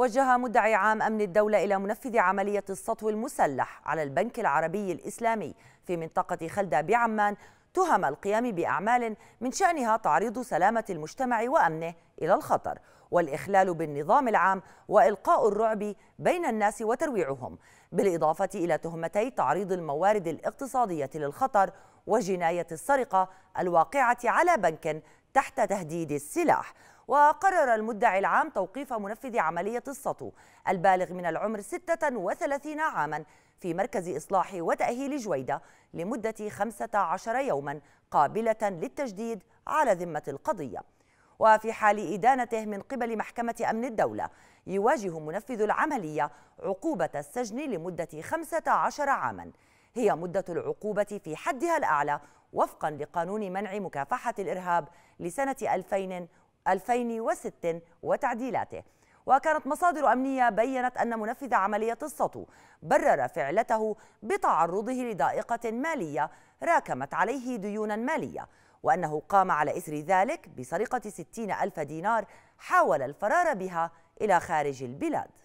وجه مدعي عام أمن الدولة إلى منفذ عملية السطو المسلح على البنك العربي الإسلامي في منطقة خلدة بعمان تهم القيام بأعمال من شأنها تعريض سلامة المجتمع وأمنه إلى الخطر والإخلال بالنظام العام وإلقاء الرعب بين الناس وترويعهم بالإضافة إلى تهمتي تعريض الموارد الاقتصادية للخطر وجناية السرقة الواقعة على بنك تحت تهديد السلاح وقرر المدعي العام توقيف منفذ عملية السطو البالغ من العمر 36 عاماً في مركز إصلاح وتأهيل جويدة لمدة 15 يوماً قابلة للتجديد على ذمة القضية وفي حال إدانته من قبل محكمة أمن الدولة يواجه منفذ العملية عقوبة السجن لمدة 15 عاماً هي مدة العقوبة في حدها الأعلى وفقا لقانون منع مكافحة الإرهاب لسنة 2000 2006 وتعديلاته وكانت مصادر أمنية بيّنت أن منفذ عملية السطو برر فعلته بتعرضه لضائقة مالية راكمت عليه ديونا مالية وأنه قام على إثر ذلك بسرقة 60 ألف دينار حاول الفرار بها إلى خارج البلاد